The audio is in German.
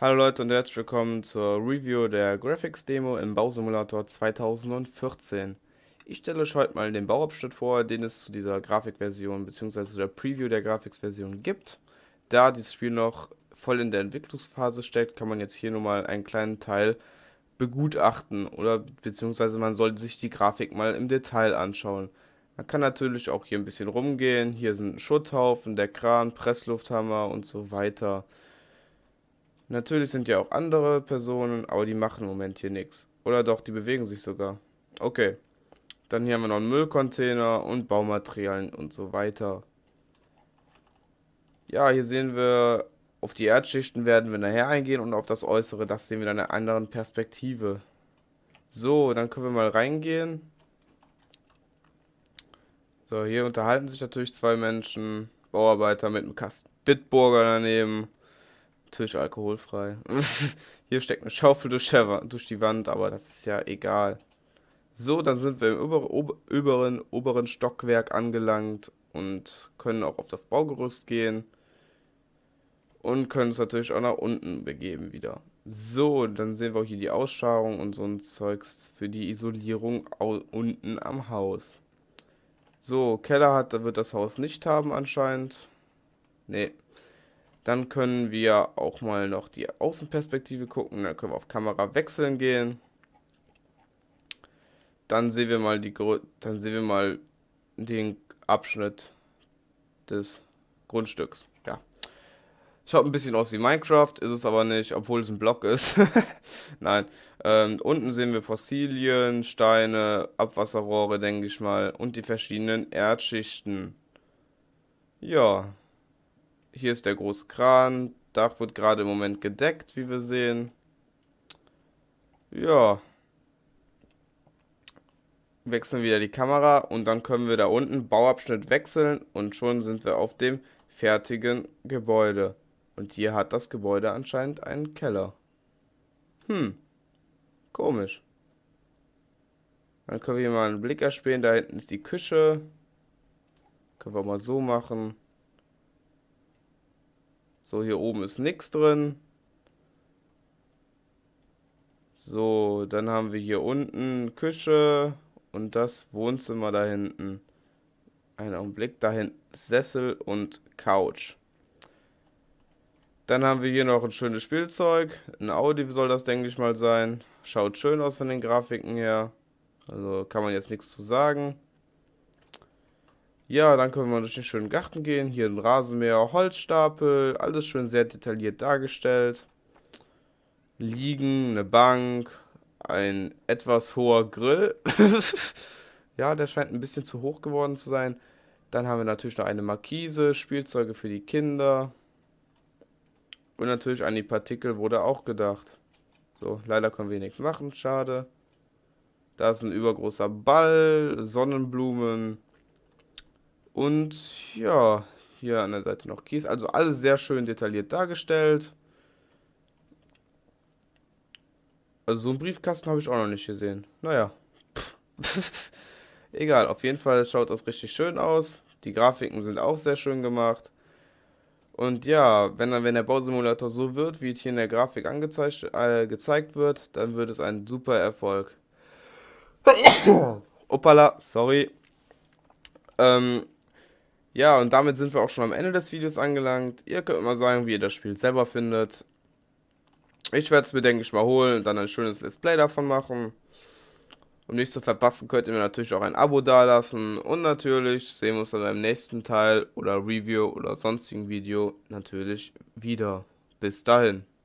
Hallo Leute und herzlich willkommen zur Review der Graphics Demo im Bausimulator 2014. Ich stelle euch heute mal den Bauabschnitt vor, den es zu dieser Grafikversion bzw. der Preview der Grafikversion gibt. Da dieses Spiel noch voll in der Entwicklungsphase steckt, kann man jetzt hier nur mal einen kleinen Teil begutachten oder beziehungsweise man sollte sich die Grafik mal im Detail anschauen. Man kann natürlich auch hier ein bisschen rumgehen, hier sind ein Schutthaufen, der Kran, Presslufthammer und so weiter. Natürlich sind ja auch andere Personen, aber die machen im Moment hier nichts. Oder doch, die bewegen sich sogar. Okay. Dann hier haben wir noch einen Müllcontainer und Baumaterialien und so weiter. Ja, hier sehen wir, auf die Erdschichten werden wir nachher eingehen und auf das Äußere, das sehen wir in einer anderen Perspektive. So, dann können wir mal reingehen. So, hier unterhalten sich natürlich zwei Menschen. Bauarbeiter mit einem Kasten Bitburger daneben. Tisch alkoholfrei. Hier steckt eine Schaufel durch, durch, die Wand, aber das ist ja egal. So, dann sind wir im über, ober, oberen, oberen Stockwerk angelangt und können auch auf das Baugerüst gehen. Und können uns natürlich auch nach unten begeben wieder. So, dann sehen wir auch hier die Ausscharung und so ein Zeugs für die Isolierung unten am Haus. So, Keller hat, wird das Haus nicht haben anscheinend. Nee. Dann können wir auch mal noch die Außenperspektive gucken. Dann können wir auf Kamera wechseln gehen. Dann sehen wir mal die dann sehen wir mal den Abschnitt des Grundstücks. Ja. Schaut ein bisschen aus wie Minecraft, ist es aber nicht, obwohl es ein Block ist. Nein. Ähm, unten sehen wir Fossilien, Steine, Abwasserrohre, denke ich mal, und die verschiedenen Erdschichten. Ja. Hier ist der große Kran. Dach wird gerade im Moment gedeckt, wie wir sehen. Ja. Wechseln wieder die Kamera und dann können wir da unten Bauabschnitt wechseln und schon sind wir auf dem fertigen Gebäude. Und hier hat das Gebäude anscheinend einen Keller. Hm. Komisch. Dann können wir hier mal einen Blick erspähen. Da hinten ist die Küche. Können wir mal so machen. So, hier oben ist nichts drin. So, dann haben wir hier unten Küche und das Wohnzimmer da hinten. Einen Augenblick, da hinten Sessel und Couch. Dann haben wir hier noch ein schönes Spielzeug. Ein Audi soll das, denke ich mal, sein. Schaut schön aus von den Grafiken her. Also kann man jetzt nichts zu sagen. Ja, dann können wir durch den schönen Garten gehen. Hier ein Rasenmäher, Holzstapel, alles schön sehr detailliert dargestellt. Liegen, eine Bank, ein etwas hoher Grill. ja, der scheint ein bisschen zu hoch geworden zu sein. Dann haben wir natürlich noch eine Markise, Spielzeuge für die Kinder. Und natürlich an die Partikel wurde auch gedacht. So, leider können wir nichts machen, schade. Da ist ein übergroßer Ball, Sonnenblumen. Und ja, hier an der Seite noch Kies. Also alles sehr schön detailliert dargestellt. Also so einen Briefkasten habe ich auch noch nicht gesehen. Naja. Egal, auf jeden Fall schaut das richtig schön aus. Die Grafiken sind auch sehr schön gemacht. Und ja, wenn, wenn der Bausimulator so wird, wie es hier in der Grafik äh, gezeigt wird, dann wird es ein super Erfolg. Opala, sorry. Ähm, ja, und damit sind wir auch schon am Ende des Videos angelangt. Ihr könnt mal sagen, wie ihr das Spiel selber findet. Ich werde es mir, denke ich, mal holen und dann ein schönes Let's Play davon machen. Um nichts zu verpassen, könnt ihr mir natürlich auch ein Abo dalassen. Und natürlich sehen wir uns dann beim nächsten Teil oder Review oder sonstigen Video natürlich wieder. Bis dahin.